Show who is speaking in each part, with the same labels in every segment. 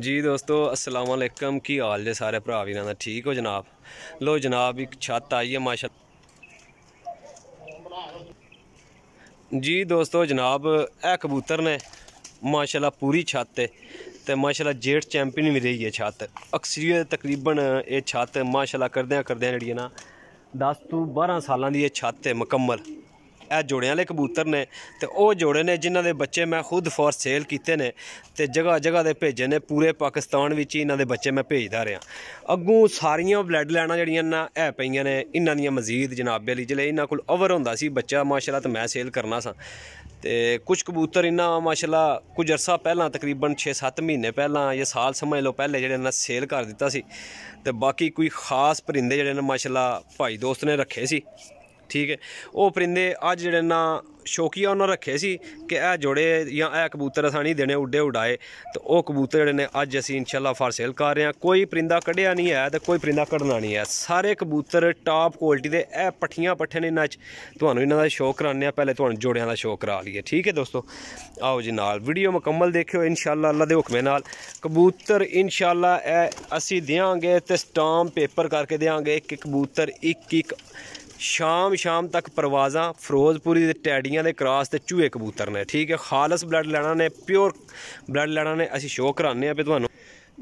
Speaker 1: ਜੀ ਦੋਸਤੋ ਅਸਲਾਮ ਅਲੈਕਮ ਕੀ ਹਾਲ ਜੇ ਸਾਰੇ ਭਰਾ ਵੀਰਾਂ ਦਾ ਠੀਕ ਹੋ ਜਨਾਬ ਲੋ ਜਨਾਬ ਇੱਕ ਛੱਤ ਆਈ ਹੈ ਮਾਸ਼ਾ ਜੀ ਦੋਸਤੋ ਜਨਾਬ ਇਹ ਕਬੂਤਰ ਨੇ ਮਾਸ਼ਾਅੱਲਾ ਪੂਰੀ ਛੱਤ ਤੇ ਤੇ ਮਾਸ਼ਾਅੱਲਾ ਜੇਟ ਚੈਂਪੀਅਨ ਵੀ ਰਹੀ ਹੈ ਛੱਤ ਅਕਸਰੀਅਤ ਤਕਰੀਬਨ ਇਹ ਛੱਤ ਮਾਸ਼ਾਅੱਲਾ ਕਰਦਿਆਂ ਕਰਦਿਆਂ ਜਿਹੜੀ ਹੈ ਨਾ 10 ਤੋਂ 12 ਸਾਲਾਂ ਦੀ ਇਹ ਛੱਤ ਹੈ ਮੁਕੰਮਲ ਇਹ ਜੋੜਿਆਂ ਵਾਲੇ ਕਬੂਤਰ ਨੇ ਤੇ ਉਹ ਜੋੜੇ ਨੇ ਜਿਨ੍ਹਾਂ ਦੇ ਬੱਚੇ ਮੈਂ ਖੁਦ ਫੋਰ ਸੇਲ ਕੀਤੇ ਨੇ ਤੇ ਜਗ੍ਹਾ ਜਗ੍ਹਾ ਦੇ ਭੇਜੇ ਨੇ ਪੂਰੇ ਪਾਕਿਸਤਾਨ ਵਿੱਚ ਇਹਨਾਂ ਦੇ ਬੱਚੇ ਮੈਂ ਭੇਜਦਾ ਰਿਹਾ ਅੱਗੋਂ ਸਾਰੀਆਂ ਬਲੱਡ ਲੈਣਾ ਜਿਹੜੀਆਂ ਨਾ ਇਹ ਪਈਆਂ ਨੇ ਇਹਨਾਂ ਦੀਆਂ ਮਜ਼ੀਦ ਜਨਾਬ ਅਲੀ ਜਲੇ ਇਹਨਾਂ ਕੋਲ ਓਵਰ ਹੁੰਦਾ ਸੀ ਬੱਚਾ ਮਾਸ਼ਾਅੱਲਾ ਤੇ ਮੈਂ ਸੇਲ ਕਰਨਾ ਸਾਂ ਤੇ ਕੁਝ ਕਬੂਤਰ ਇਹਨਾਂ ਮਾਸ਼ਾਅੱਲਾ ਕੁਝ ਅਰਸਾ ਪਹਿਲਾਂ ਤਕਰੀਬਨ 6-7 ਮਹੀਨੇ ਪਹਿਲਾਂ ਜਾਂ ਸਾਲ ਸਮਝ ਲਓ ਪਹਿਲੇ ਜਿਹੜੇ ਨਾ ਸੇਲ ਕਰ ਦਿੱਤਾ ਸੀ ਤੇ ਬਾਕੀ ਕੋਈ ਖਾਸ ਪਰਿੰਦੇ ਜਿਹੜੇ ਨੇ ਮਾਸ਼ਾਅੱਲਾ ਭਾਈ ਦੋਸਤ ਨੇ ਰੱਖੇ ਸੀ ਠੀਕ ਹੈ ਉਹ ਪਰਿੰਦੇ ਅੱਜ ਜਿਹੜੇ ਨਾ ਸ਼ੌਕੀਆ ਉਹਨਾਂ ਰੱਖੇ ਸੀ ਕਿ ਇਹ ਜੋੜੇ ਜਾਂ ਇਹ ਕਬੂਤਰ ਅਸਾਂ ਨਹੀਂ ਦੇਣੇ ਉੱਡੇ ਉਡਾਏ ਤੇ ਉਹ ਕਬੂਤਰ ਜਿਹੜੇ ਨੇ ਅੱਜ ਅਸੀਂ ਇਨਸ਼ਾਅੱਲਾ ਫਾਰ ਸੇਲ ਕਰ ਰਹੇ ਹਾਂ ਕੋਈ ਪਰਿੰਦਾ ਕੱਢਿਆ ਨਹੀਂ ਹੈ ਤੇ ਕੋਈ ਪਰਿੰਦਾ ਕੱਢਣਾ ਨਹੀਂ ਹੈ ਸਾਰੇ ਕਬੂਤਰ ਟਾਪ ਕੁਆਲਿਟੀ ਦੇ ਇਹ ਪੱਠੀਆਂ ਪੱਠੇ ਨੇ ਇਹਨਾਂ 'ਚ ਤੁਹਾਨੂੰ ਇਹਨਾਂ ਦਾ ਸ਼ੌਕ ਕਰਾਉਂਦੇ ਆ ਪਹਿਲੇ ਤੁਹਾਨੂੰ ਜੋੜਿਆਂ ਦਾ ਸ਼ੌਕ ਕਰਾ ਲਈਏ ਠੀਕ ਹੈ ਦੋਸਤੋ ਆਓ ਜੀ ਨਾਲ ਵੀਡੀਓ ਮੁਕੰਮਲ ਦੇਖਿਓ ਇਨਸ਼ਾਅੱਲਾ ਅੱਲਾ ਦੇ ਹੁਕਮੇ ਨਾਲ ਕਬੂਤਰ ਇਨਸ਼ਾਅੱਲਾ ਇਹ ਅਸੀਂ ਦੇਵਾਂਗੇ ਤੇ ਸਟਾਮ ਪੇਪਰ ਕਰਕੇ ਦੇਵਾਂਗੇ ਇੱਕ ਕਬੂਤਰ ਇੱਕ ਇੱਕ ਸ਼ਾਮ ਸ਼ਾਮ ਤੱਕ ਪ੍ਰਵਾਜ਼ਾਂ ਫਿਰੋਜ਼ਪੁਰੀ ਦੇ ਟੈਡੀਆਂ ਦੇ ਕਰਾਸ ਤੇ ਚੂਹੇ ਕਬੂਤਰ ਨੇ ਠੀਕ ਹੈ ਖਾਲਸ ਬਲੱਡ ਲੈਣਾ ਨੇ ਪਿਓਰ ਬਲੱਡ ਲੈਣਾ ਨੇ ਅਸੀਂ ਸ਼ੋਅ ਕਰਾਣੇ ਆ ਪੇ ਤੁਹਾਨੂੰ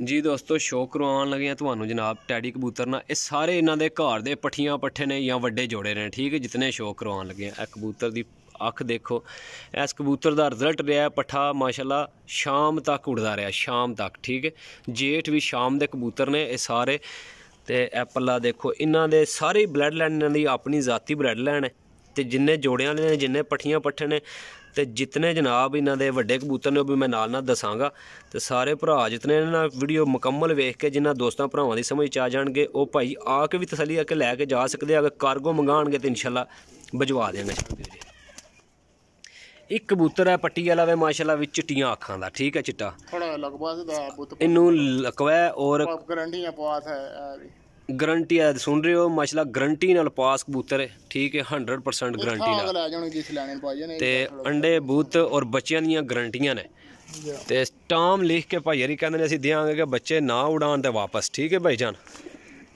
Speaker 1: ਜੀ ਦੋਸਤੋ ਸ਼ੋਅ ਕਰਵਾਉਣ ਲੱਗੇ ਆ ਤੁਹਾਨੂੰ ਜਨਾਬ ਟੈਡੀ ਕਬੂਤਰ ਨਾਲ ਇਹ ਸਾਰੇ ਇਹਨਾਂ ਦੇ ਘਰ ਦੇ ਪੱਠੀਆਂ ਪੱਠੇ ਨੇ ਜਾਂ ਵੱਡੇ ਜੋੜੇ ਨੇ ਠੀਕ ਹੈ ਜਿਤਨੇ ਸ਼ੋਅ ਕਰਵਾਉਣ ਲੱਗੇ ਆ ਇੱਕ ਕਬੂਤਰ ਦੀ ਅੱਖ ਦੇਖੋ ਇਸ ਕਬੂਤਰ ਦਾ ਰਿਜ਼ਲਟ ਰਿਹਾ ਪੱਠਾ ਮਾਸ਼ਾਅੱਲਾ ਸ਼ਾਮ ਤੱਕ ਉੜਦਾ ਰਿਹਾ ਸ਼ਾਮ ਤੱਕ ਠੀਕ ਹੈ ਜੇਠ ਵੀ ਸ਼ਾਮ ਦੇ ਕਬੂਤਰ ਨੇ ਇਹ ਸਾਰੇ ਤੇ ਐਪਲ ਆ ਦੇਖੋ ਇਹਨਾਂ ਦੇ ਸਾਰੇ ਬਲੱਡ ਲਾਈਨ ਦੀ ਆਪਣੀ ਜ਼ਾਤੀ ਬਲੱਡ ਲਾਈਨ ਹੈ ਤੇ ਜਿੰਨੇ ਜੋੜਿਆਂ ਦੇ ਨੇ ਜਿੰਨੇ ਪੱਠੀਆਂ ਪੱਠੇ ਨੇ ਤੇ ਜਿੰਨੇ ਜਨਾਬ ਇਹਨਾਂ ਦੇ ਵੱਡੇ ਕਬੂਤਰ ਨੇ ਉਹ ਵੀ ਮੈਂ ਨਾਲ ਨਾਲ ਦੱਸਾਂਗਾ ਤੇ ਸਾਰੇ ਭਰਾ ਜਿੰਨੇ ਇਹਨਾਂ ਨਾਲ ਵੀਡੀਓ ਮੁਕੰਮਲ ਵੇਖ ਕੇ ਜਿੰਨਾ ਦੋਸਤਾਂ ਭਰਾਵਾਂ ਦੀ ਸਮਝ ਚ ਆ ਜਾਣਗੇ ਉਹ ਭਾਈ ਆ ਕੇ ਵੀ ਤਸੱਲੀ ਆ ਕੇ ਲੈ ਕੇ ਜਾ ਸਕਦੇ ਆ ਅਗਰ ਕਾਰਗੋ ਮੰਗਾਣਗੇ ਤੇ ਇਨਸ਼ਾਅੱਲਾ ਭਜਵਾ ਦੇਣਗੇ ਇੱਕ ਕਬੂਤਰ ਹੈ ਪੱਟੀ ਵਾਲਾ ਵੇ ਮਾਸ਼ਾਅੱਲਾ ਵਿੱਚ ਚਿੱਟੀਆਂ ਅੱਖਾਂ ਦਾ ਠੀਕ ਹੈ ਚਿੱਟਾ ਥੋੜਾ ਲਗਵਾ ਦਾ ਇਹਨੂੰ ਲਕਵਾ ਔਰ ਗਰੰਟੀਆਂ ਪਵਾਸ ਹੈ ਗਰੰਟੀ ਆ ਸੁਣ ਰਹੇ ਹੋ ਮਾਸ਼ਾਅੱਲਾ ਗਰੰਟੀ ਨਾਲ ਪਾਸ ਕਬੂਤਰ ਹੈ ਠੀਕ ਹੈ 100% ਗਰੰਟੀ ਨਾਲ ਤੇ ਅੰਡੇ ਬੂਤ ਔਰ ਬੱਚਿਆਂ ਦੀਆਂ ਗਰੰਟੀਆਂ ਨੇ ਤੇ ਸਟਾਮ ਲਿਖ ਕੇ ਭਾਈ ਹਰੀ ਕਹਿੰਦੇ ਨੇ ਅਸੀਂ ਦੇਵਾਂਗੇ ਕਿ ਬੱਚੇ ਨਾ ਉਡਾਣ ਤੇ ਵਾਪਸ ਠੀਕ ਹੈ ਭਾਈ ਜਾਨ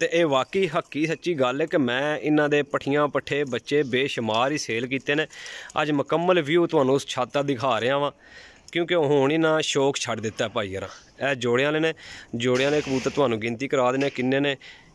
Speaker 1: ਤੇ ਇਹ ਵਾਕਈ ਹੱਕੀ ਸੱਚੀ ਗੱਲ ਹੈ ਕਿ ਮੈਂ ਇਹਨਾਂ ਦੇ ਪਠੀਆਂ ਪੱਠੇ ਬੱਚੇ ਬੇਸ਼ੁਮਾਰ ਹੀ ਸੇਲ ਕੀਤੇ ਨੇ ਅੱਜ ਮੁਕੰਮਲ ਵਿਊ ਤੁਹਾਨੂੰ ਉਸ ਛਾਤਾ ਦਿਖਾ ਰਿਹਾ ਵਾਂ ਕਿਉਂਕਿ ਹੁਣ ਹੀ ਨਾ ਸ਼ੌਕ ਛੱਡ ਦਿੱਤਾ ਭਾਈ ਯਾਰ ਇਹ ਜੋੜਿਆਂ ਵਾਲੇ ਨੇ ਜੋੜਿਆਂ ਵਾਲੇ ਕਬੂਤਰ ਤੁਹਾਨੂੰ ਗਿਣਤੀ ਕਰਾ ਦਿੰਨੇ ਕਿੰਨੇ ਨੇ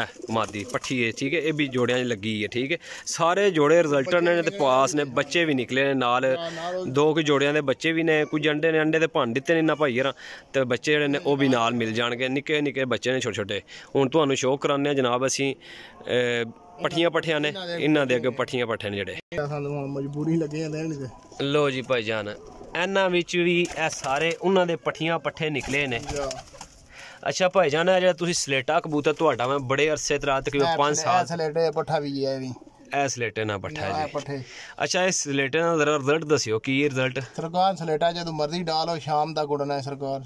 Speaker 1: ਐ ਮਾਦੀ ਪੱਠੀ ਹੈ ਠੀਕ ਹੈ ਇਹ ਵੀ ਜੋੜਿਆਂ 'ਚ ਲੱਗੀ ਹੈ ਠੀਕ ਹੈ ਸਾਰੇ ਜੋੜੇ ਰਿਜ਼ਲਟਰ ਨੇ ਤੇ ਪਾਸ ਨੇ ਬੱਚੇ ਵੀ ਨਿਕਲੇ ਨੇ ਨਾਲ ਦੋ ਕੁ ਜੋੜਿਆਂ ਦੇ ਬੱਚੇ ਵੀ ਨੇ ਕੁਝ ਅੰਡੇ ਨੇ ਅੰਡੇ ਤੇ ਭੰਨ ਦਿੱਤੇ ਨੇ ਨਾ ਭਾਈ ਯਾਰਾਂ ਤੇ ਬੱਚੇ ਜਿਹੜੇ ਨੇ ਉਹ ਵੀ ਨਾਲ ਮਿਲ ਜਾਣਗੇ ਨਿੱਕੇ ਨਿੱਕੇ ਬੱਚੇ ਨੇ ਛੋਟੇ ਛੋਟੇ ਹੁਣ ਤੁਹਾਨੂੰ ਸ਼ੋਅ ਕਰਾਉਂਦੇ ਆ ਜਨਾਬ ਅਸੀਂ ਪੱਠੀਆਂ ਪੱਠਿਆਂ ਨੇ ਇਹਨਾਂ ਦੇ ਅੱਗੇ ਪੱਠੀਆਂ ਪੱਠੇ ਨੇ ਜਿਹੜੇ ਸਾਨੂੰ ਮਜਬੂਰੀ ਲੱਗੇ ਜਾਂਦੇ ਨੇ ਲੋ ਜੀ ਭਾਈ ਜਾਨ ਇਹਨਾਂ ਵਿੱਚ ਵੀ ਇਹ ਸਾਰੇ ਉਹਨਾਂ ਦੇ ਪੱਠੀਆਂ ਪੱਠੇ ਨਿਕਲੇ ਨੇ ਅੱਛਾ ਭਾਈ ਜਾਨ ਆ ਜਿਹੜਾ ਤੁਸੀਂ ਸਲੇਟਾ ਕਬੂਤਰ ਤੁਹਾਡਾ ਮੈਂ ਬੜੇ ਅਰਸੇ ਤਰ੍ਹਾਂ ਤਕਰੀਬਨ 5 ਸਾਲ ਸਲੇਟੇ ਪੱਠਾ ਵੀ ਹੈ ਵੀ ਐ ਸਲੇਟੇ ਨਾਲ ਪੱਠਾ ਜੀ ਅੱਛਾ ਇਸ ਸਲੇਟੇ ਨਾਲ ਜ਼ਰਾ ਰਿਜ਼ਲਟ ਦੱਸਿਓ ਕੀ ਰਿਜ਼ਲਟ ਸਰਕਾਰ ਸਲੇਟਾ ਜਦੋਂ ਮਰਜ਼ੀ ਡਾਲੋ ਸ਼ਾਮ ਦਾ ਗੁੜਨਾ ਹੈ ਸਰਕਾਰ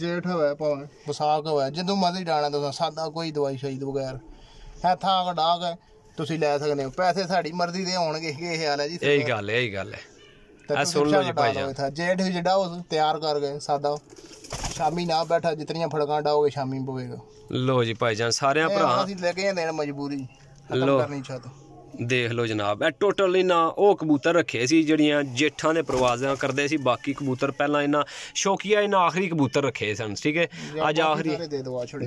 Speaker 1: ਜੇਠ ਹੋਵੇ ਭਾਵੇਂ ਵਿਸਾਖ ਹੋਵੇ ਜਦੋਂ ਮਰਜ਼ੀ ਡਾਣਾ ਤੁਸੀਂ ਸਾਦਾ ਕੋਈ ਦਵਾਈ ਸ਼ਾਇਦ ਬਗੈਰ ਹੈ ਥਾਂ ਕਢਾ ਕੇ ਤੁਸੀਂ ਲੈ ਸਕਦੇ ਹੋ ਪੈਸੇ ਸਾਡੀ ਮਰਜ਼ੀ ਦੇ ਹੋਣਗੇ ਇਹ ਹਾਲ ਹੈ ਜੀ ਇਹੀ ਗੱਲ ਹੈ ਇਹੀ ਗੱਲ ਹੈ
Speaker 2: ਆ ਸੁਣ ਲਓ ਜੀ ਭਾਈ ਜੀ था
Speaker 1: जेठ जेड़ा वो तैयार कर गए ਸ਼ਾਮੀ ਨਾ ਬੈਠਾ ਜਿਤਨੀਆਂ ਫੜਕਾਂ ਡਾਓਗੇ ਸ਼ਾਮੀ ਪਵੇਗਾ ਲੋ ਜੀ ਭਾਈ ਜਾਨ ਸਾਰਿਆਂ ਭਰਾ ਅਸੀਂ ਲੈ ਕੇ ਜਾਂਦੇ ਨੇ ਮਜਬੂਰੀ ਖਤਮ ਕਰਨੀ ਛੱਤ ਦੇਖ ਲਓ ਜਨਾਬ ਇਹ ਟੋਟਲੀ ਨਾ ਉਹ ਕਬੂਤਰ ਰੱਖੇ ਸੀ ਜਿਹੜੀਆਂ ਜੇਠਾਂ ਦੇ ਪ੍ਰਵਾਜ਼ਾਂ ਕਰਦੇ ਸੀ ਬਾਕੀ ਕਬੂਤਰ ਪਹਿਲਾਂ ਇਹਨਾਂ ਸ਼ੌਕੀਆ ਇਹਨਾਂ ਆਖਰੀ ਕਬੂਤਰ ਰੱਖੇ ਸਨ ਠੀਕ ਹੈ ਅੱਜ ਆਖਰੀ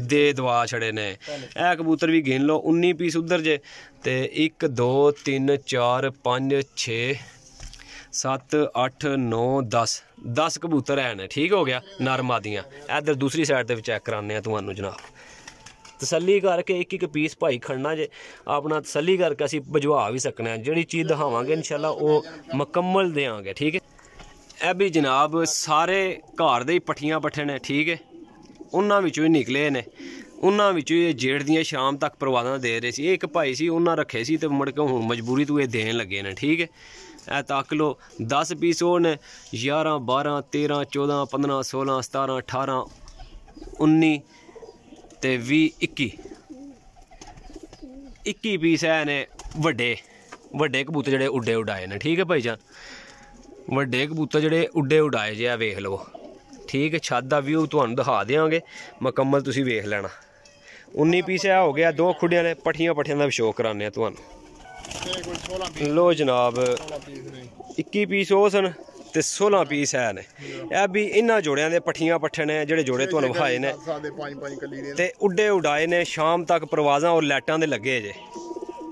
Speaker 1: ਦੇ ਦਵਾ ਛੜੇ ਨੇ ਇਹ ਕਬੂਤਰ ਵੀ ਗਿਣ ਲਓ 19 ਪੀਸ ਉਧਰ ਜੇ ਤੇ 1 2 3 4 5 6 7 8 9 10 10 ਕਬੂਤਰ ਐ ਨੇ ਠੀਕ ਹੋ ਗਿਆ ਨਰ ਮਾਦੀਆਂ ਇਧਰ ਦੂਸਰੀ ਸਾਈਡ ਤੇ ਵੀ ਚੈੱਕ ਕਰਾਉਂਦੇ ਆ ਤੁਹਾਨੂੰ ਜਨਾਬ ਤਸੱਲੀ ਕਰਕੇ ਇੱਕ ਇੱਕ ਪੀਸ ਭਾਈ ਖੜਨਾ ਜੇ ਆਪਣਾ ਤਸੱਲੀ ਕਰਕੇ ਅਸੀਂ ਭਜਵਾ ਵੀ ਸਕਨੇ ਆ ਜਿਹੜੀ ਚੀਜ਼ ਦਿਖਾਵਾਂਗੇ ਇਨਸ਼ਾਅੱਲਾ ਉਹ ਮੁਕੰਮਲ ਦੇਵਾਂਗੇ ਠੀਕ ਹੈ ਐ ਵੀ ਜਨਾਬ ਸਾਰੇ ਘਰ ਦੇ ਹੀ ਪੱਠੀਆਂ ਪੱਠੇ ਨੇ ਠੀਕ ਹੈ ਉਹਨਾਂ ਵਿੱਚੋਂ ਹੀ ਨਿਕਲੇ ਨੇ ਉਹਨਾਂ ਵਿੱਚੋਂ ਇਹ ਜੇੜ ਦੀਆਂ ਸ਼ਾਮ ਤੱਕ ਪਰਵਾਦਾਂ ਦੇ ਰਹੇ ਸੀ ਇਹ ਇੱਕ ਭਾਈ ਸੀ ਉਹਨਾਂ ਰੱਖੇ ਸੀ ਤੇ ਮੜ ਕੇ ਹੁਣ ਮਜਬੂਰੀ ਤੋਂ ਇਹ ਦੇਣ ਲੱਗੇ ਨੇ ਠੀਕ ਹੈ ਐ ਤੱਕ ਲੋ 10 ਪੀਸ ਹੋਣ 11 12 13 14 15 16 17 18 19 ਤੇ 20 21 21 ਪੀਸ ਐ ਨੇ ਵੱਡੇ ਵੱਡੇ ਕਬੂਤਰ ਜਿਹੜੇ ਉੱਡੇ ਉਡਾਏ ਨੇ ਠੀਕ ਹੈ ਭਾਈ ਜਾਨ ਵੱਡੇ ਕਬੂਤਰ ਜਿਹੜੇ ਉੱਡੇ ਉਡਾਏ ਜਿਆ ਵੇਖ ਲਓ ਠੀਕ ਹੈ ਛੱਤ ਦਾ ਵਿਊ ਤੁਹਾਨੂੰ ਦਿਖਾ ਦੇਵਾਂਗੇ ਮੁਕੰਮਲ ਤੁਸੀਂ ਵੇਖ ਲੈਣਾ 19 ਪੀਸ ਆ ਹੋ ਗਿਆ ਦੋ ਖੁੱਡਿਆਂ ਨੇ ਪਠੀਆਂ ਪਠੀਆਂ ਦਾ ਵੀ ਸ਼ੋਅ ਕਰਾਉਂਦੇ ਆ ਤੁਹਾਨੂੰ ਲੋ ਜਨਾਬ 21 ਪੀਸ ਉਹ ਸਨ ਤੇ 16 ਪੀਸ ਹੈ ਨੇ ਇਹ ਵੀ ਇਹਨਾਂ ਜੋੜਿਆਂ ਦੇ ਪੱਠੀਆਂ ਪੱਠੇ ਨੇ ਜਿਹੜੇ ਜੋੜੇ ਤੁਹਾਨੂੰ ਵਿਖਾਏ ਨੇ ਤੇ ਉੱਡੇ ਉਡਾਏ ਨੇ ਸ਼ਾਮ ਤੱਕ ਪ੍ਰਵਾਜ਼ਾਂ ਔਰ ਲਾਈਟਾਂ ਦੇ ਲੱਗੇ ਜੇ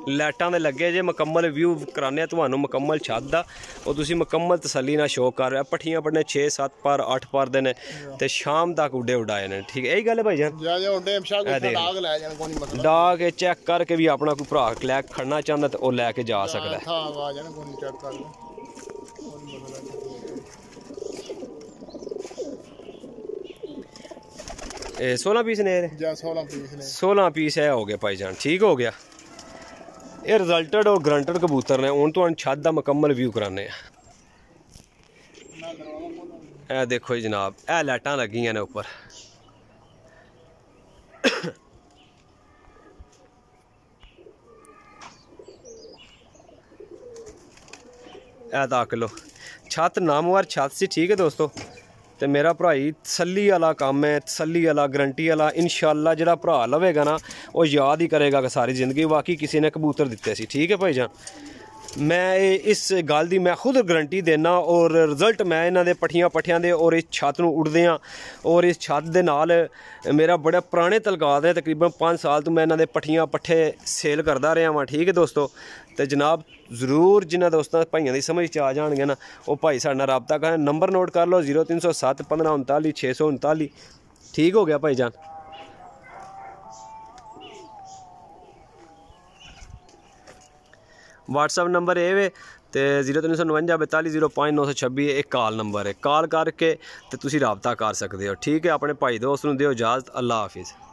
Speaker 1: ਲਾਈਟਾਂ ਦੇ ਲੱਗੇ ਜੇ ਮੁਕੰਮਲ ਵਿਊ ਕਰਾਣੇ ਤੁਹਾਨੂੰ ਮੁਕੰਮਲ ਛੱਤ ਦਾ ਉਹ ਤੁਸੀਂ ਮੁਕੰਮਲ ਤਸੱਲੀ ਨਾਲ ਸ਼ੋਅ ਕਰ ਰਿਹਾ ਪੱਠੀਆਂ ਪੜਨੇ 6 7 ਪਰ 8 ਪਰ ਦੇ ਨੇ ਤੇ ਸ਼ਾਮ ਤੱਕ ਉੱਡੇ ਉਡਾਏ ਨੇ ਠੀਕ ਹੈ ਇਹੀ ਗੱਲ ਹੈ ਭਾਈ ਜਾਨ ਜਾ ਜਾ ਉੱਡੇ ਇਮਸ਼ਾ ਕੋਈ ਡਾਗ ਲੈ ਜਾਣ ਕੋਈ ਨਹੀਂ ਮਤਲਬ ਡਾਗ ਚੈੱਕ ਕਰਕੇ ਵੀ ਆਪਣਾ ਕੋਈ ਭਰਾ ਲੈ ਖੜਨਾ ਚਾਹੁੰਦਾ ਤੇ ਉਹ ਲੈ ਕੇ ਜਾ ਸਕਦਾ ਹਾਂ ਆ ਜਾਣ ਕੋਈ ਚੈੱਕ ਕਰ ਕੋਈ ਇਹ 16 ਪੀਸ ਨੇ 16 ਪੀਸ ਨੇ 16 ਪੀਸ ਹੈ ਹੋ ਗਿਆ ਭਾਈ ਜਾਨ ਠੀਕ ਹੋ ਗਿਆ ਇਹ ਰਿਜ਼ਲਟਡ ਔਰ ਗਰੰਟਡ ਕਬੂਤਰ ਨੇ ਹੁਣ ਤੋਂ ਛੱਤ ਦਾ ਮੁਕੰਮਲ ਵਿਊ ਕਰਾਣੇ ਆ ਇਹ ਦੇਖੋ ਜੀ ਜਨਾਬ ਇਹ ਲਾਈਟਾਂ ਲੱਗੀਆਂ ਨੇ ਉੱਪਰ ਇਹ ਦੇਖ ਲਓ ਛੱਤ ਨਾਮਵਾਰ ਛੱਤ ਸੀ ਠੀਕ ਹੈ ਦੋਸਤੋ ਤੇ ਮੇਰਾ ਭਰਾਈ ਤਸੱਲੀ ਵਾਲਾ ਕੰਮ ਹੈ ਤਸੱਲੀ ਵਾਲਾ ਗਰੰਟੀ ਵਾਲਾ ਇਨਸ਼ਾਅੱਲਾ ਜਿਹੜਾ ਭਰਾ ਲਵੇਗਾ ਨਾ ਉਹ ਯਾਦ ਹੀ ਕਰੇਗਾ ਕਿ ਸਾਰੀ ਜ਼ਿੰਦਗੀ ਵਾਕੀ ਕਿਸੇ ਨੇ ਕਬੂਤਰ ਦਿੱਤੇ ਸੀ ਠੀਕ ਹੈ ਭਾਈ ਜਾਨ ਮੈਂ ਇਸ ਗੱਲ ਦੀ ਮੈਂ ਖੁਦ ਗਰੰਟੀ ਦੇਣਾ ਔਰ ਰਿਜ਼ਲਟ ਮੈਂ ਇਹਨਾਂ ਦੇ ਪਠੀਆਂ ਪਠਿਆਂ ਦੇ ਔਰ ਇਸ ਛੱਤ ਨੂੰ ਉੱਡਦੇ ਆ ਔਰ ਇਸ ਛੱਤ ਦੇ ਨਾਲ ਮੇਰਾ ਬੜਾ ਪੁਰਾਣੇ ਤਲਗਾਦ ਹੈ ਤਕਰੀਬਨ 5 ਸਾਲ ਤੋਂ ਮੈਂ ਇਹਨਾਂ ਦੇ ਪਠੀਆਂ ਪੱਠੇ ਸੇਲ ਕਰਦਾ ਰਿਹਾ ਹਾਂ ਠੀਕ ਹੈ ਦੋਸਤੋ ਤੇ ਜਨਾਬ ਜ਼ਰੂਰ ਜਿਨ੍ਹਾਂ ਦੋਸਤਾਂ ਭਾਈਆਂ ਦੀ ਸਮਝ ਚ ਆ ਜਾਣਗੇ ਨਾ ਉਹ ਭਾਈ ਸਾਡੇ ਨਾਲ ਰابطਾ ਕਰਨ ਨੰਬਰ ਨੋਟ ਕਰ ਲਓ 0307 1539 639 ਠੀਕ ਹੋ ਗਿਆ ਭਾਈ ਜਾਨ WhatsApp ਨੰਬਰ ਇਹ ਵੇ ਤੇ 03594205926 ਇਹ ਕਾਲ ਨੰਬਰ ਹੈ ਕਾਲ ਕਰਕੇ ਤੇ ਤੁਸੀਂ ਰਾਬਤਾ ਕਰ ਸਕਦੇ ਹੋ ਠੀਕ ਹੈ ਆਪਣੇ ਭਾਈ ਦੋਸਤ ਨੂੰ ਦਿਓ ਇਜਾਜ਼ਤ ਅੱਲਾ ਹਾਫਿਜ਼